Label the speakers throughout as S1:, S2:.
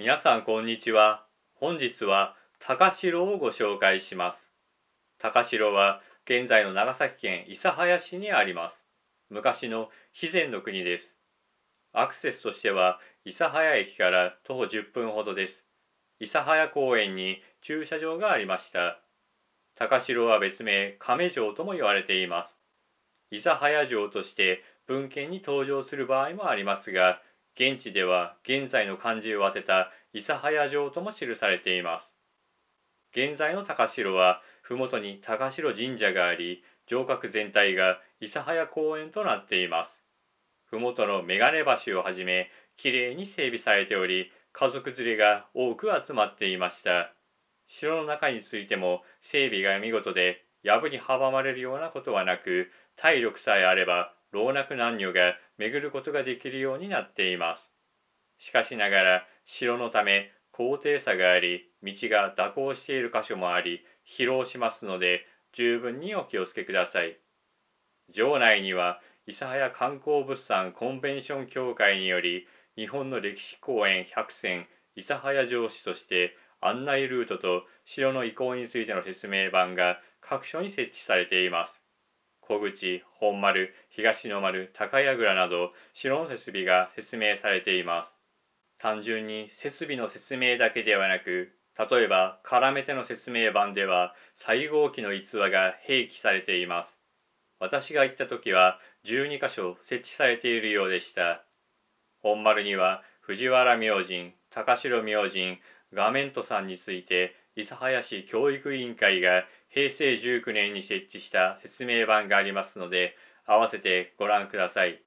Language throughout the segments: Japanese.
S1: 皆さんこんにちは。本日は高城をご紹介します。高城は現在の長崎県諫早市にあります。昔の肥前の国です。アクセスとしては諫早駅から徒歩10分ほどです。諫早公園に駐車場がありました。高城は別名亀城とも言われています。諫早城として文献に登場する場合もありますが、現地では現在の漢字を当てた諫早城とも記されています現在の高城は麓に高城神社があり城郭全体が諫早公園となっています麓の眼鏡橋をはじめきれいに整備されており家族連れが多く集まっていました城の中についても整備が見事で藪に阻まれるようなことはなく体力さえあれば老若男女が巡ることができるようになっています。しかしながら城のため高低差があり道が蛇行している箇所もあり疲労しますので十分にお気をつけください。城内には諫早観光物産コンベンション協会により日本の歴史公園100選諫早城市として案内ルートと城の移行についての説明板が各所に設置されています。小口、本丸、東の丸、高櫓など城の設備が説明されています。単純に設備の説明だけではなく、例えば絡めての説明版では西郷記の逸話が併記されています。私が行った時は12箇所設置されているようでした。本丸には藤原明神、高城明神、画面とさんについて諫早市教育委員会が平成19年に設置した説明版がありますので合わせてご覧ください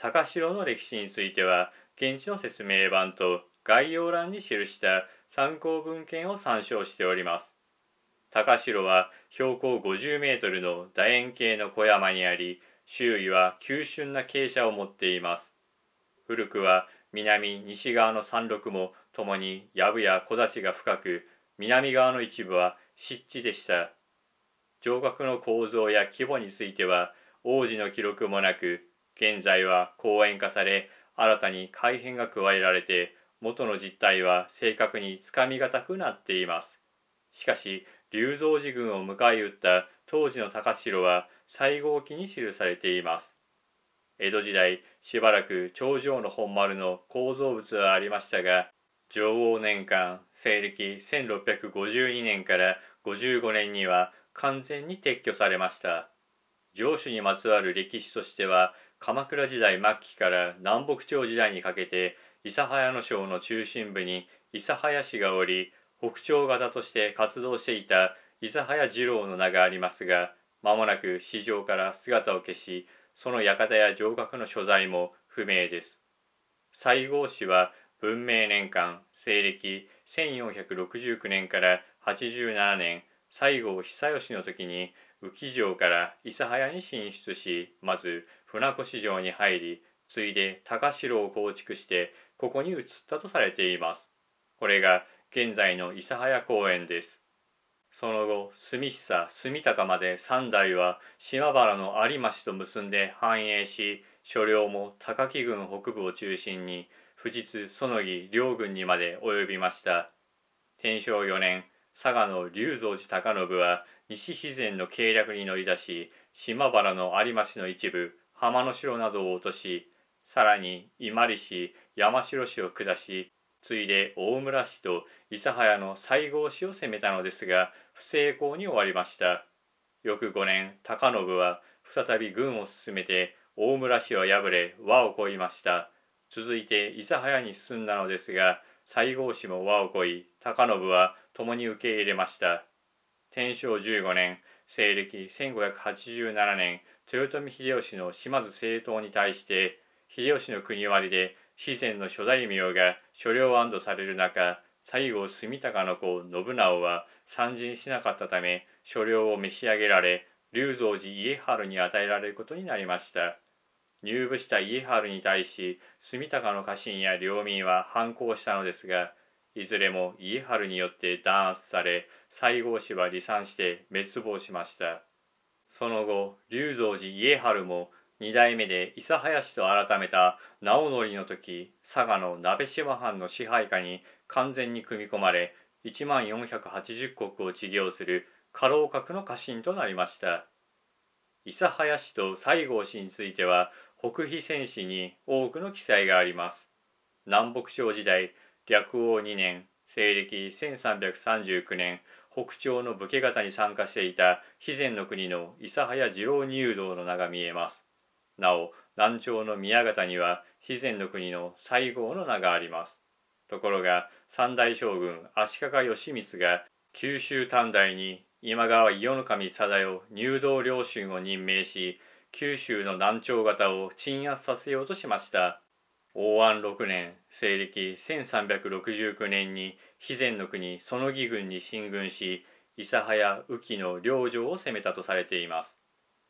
S1: 高城の歴史については現地の説明版と概要欄に記した参考文献を参照しております高城は標高50メートルの楕円形の小山にあり周囲は急峻な傾斜を持っています古くは南西側の山麓も共もに藪や木立が深く南側の一部は湿地でした城郭の構造や規模については王子の記録もなく現在は公園化され新たに改変が加えられて元の実態は正確につかみがたくなっていますしかし龍造寺軍を迎え撃った当時の高城は西郷記に記されています江戸時代しばらく頂上の本丸の構造物はありましたが女王年間西暦1652年から55年には完全に撤去されました城主にまつわる歴史としては鎌倉時代末期から南北朝時代にかけて諫早野省の中心部に諫早市がおり北朝型として活動していた諫早次郎の名がありますが間もなく市場から姿を消しその館や城郭の所在も不明です西郷氏は文明年間西暦1469年から87年西郷久吉の時に浮城から諫早に進出しまず船越城に入りついで高城を構築してここに移ったとされていますこれが現在の諫早公園ですその後住久住高まで3代は島原の有馬氏と結んで繁栄し所領も高木郡北部を中心に富士津園木両軍にまで及びました天正4年佐賀の龍蔵寺高信は西肥前の計略に乗り出し島原の有馬市の一部浜の城などを落としさらに伊万里市山城市を下しついで大村市と諫早の西郷市を攻めたのですが不成功に終わりました翌5年高信は再び軍を進めて大村氏は敗れ和を乞いました続いて諫早に進んだのですが西郷氏も和をこい高信は共に受け入れました天正15年西暦1587年豊臣秀吉の島津政党に対して秀吉の国割で自然の諸大名が所領安堵される中西郷住高の子信直は参陣しなかったため所領を召し上げられ龍蔵寺家春に与えられることになりました。入部した家春に対し住高の家臣や領民は反抗したのですがいずれも家春によって弾圧され西郷氏は離散して滅亡しましたその後龍蔵寺家春も二代目で諫早氏と改めた直則の時佐賀の鍋島藩の支配下に完全に組み込まれ1万480石を治療する家老閣の家臣となりました。諫早氏と西郷氏については北飛戦士に多くの記載があります。南北朝時代略王2年西暦1339年北朝の武家方に参加していた肥前の国の諫早次郎入道の名が見えます。なお南朝の宮方には肥前の国の西郷の名があります。ところが三代将軍足利義満が九州短大に今川伊予守貞代入道領主を任命し九州の南朝方を鎮圧させようとしました王安6年西暦1369年に肥前の国その義軍に進軍し諫早宇季の領城を攻めたとされています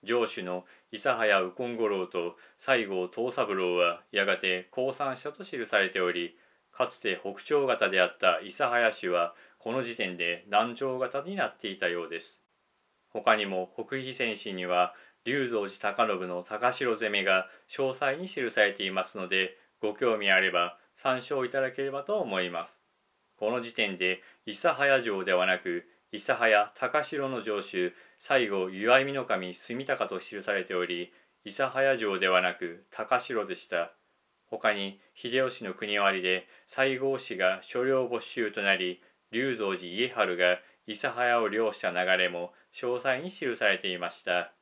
S1: 城主の諫早右近五郎と西郷藤三郎はやがて降参したと記されておりかつて北朝方であった諫早氏はこの時点で南城型になっていたようです他にも北義戦士には龍造寺高信の高城攻めが詳細に記されていますのでご興味あれば参照いただければと思いますこの時点で諫早城ではなく諫早高城の城主西郷岩見守住高と記されており諫早城ではなく高城でした他に秀吉の国割で西郷氏が所領没収となり龍造寺家春が諫早を漁した流れも詳細に記されていました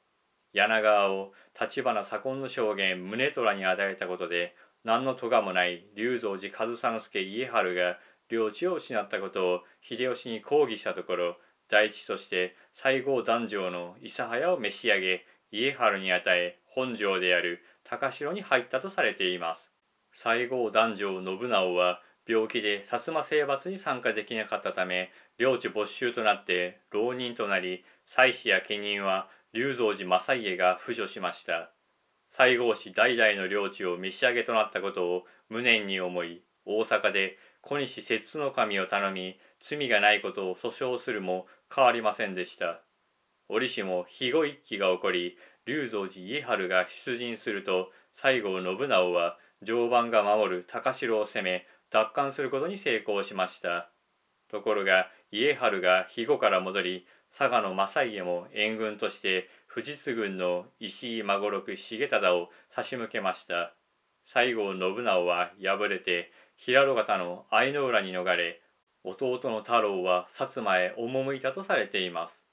S1: 柳川を立花左近の証言宗虎に与えたことで何の咎もない龍造寺上三助家春が領地を失ったことを秀吉に抗議したところ大地として西郷壇上の諫早を召し上げ家春に与え本城である高城に入ったとされています西郷壇上信直は病気で薩摩征伐に参加できなかったため領地没収となって浪人となり妻子や家人は龍蔵寺正家が扶助しました西郷氏代々の領地を召し上げとなったことを無念に思い大阪で小西摂津守を頼み罪がないことを訴訟するも変わりませんでした折しも肥後一揆が起こり龍蔵寺家春が出陣すると西郷信直は常磐が守る高城を攻め奪還することに成功しましたところが家春が肥後から戻り佐賀の正家も援軍として富士津軍の石井孫六重忠を差し向けました西郷信直は敗れて平戸方の相の浦に逃れ弟の太郎は薩摩へ赴いたとされています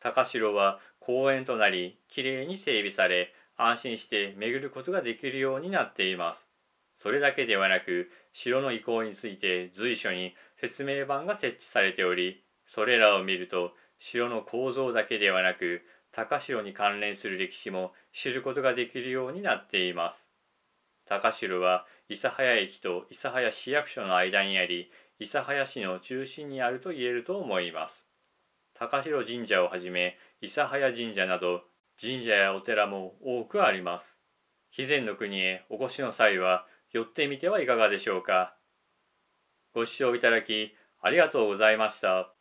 S1: 高城は公園となりきれいに整備され安心して巡ることができるようになっていますそれだけではなく城の意向について随所に説明板が設置されておりそれらを見ると城の構造だけではなく高城に関連する歴史も知ることができるようになっています。高城は諫早駅と諫早市役所の間にあり諫早市の中心にあると言えると思います。高城神社をはじめ諫早神社など神社やお寺も多くあります。肥前の国へお越しの際は寄ってみてはいかがでしょうか。ご視聴いただきありがとうございました。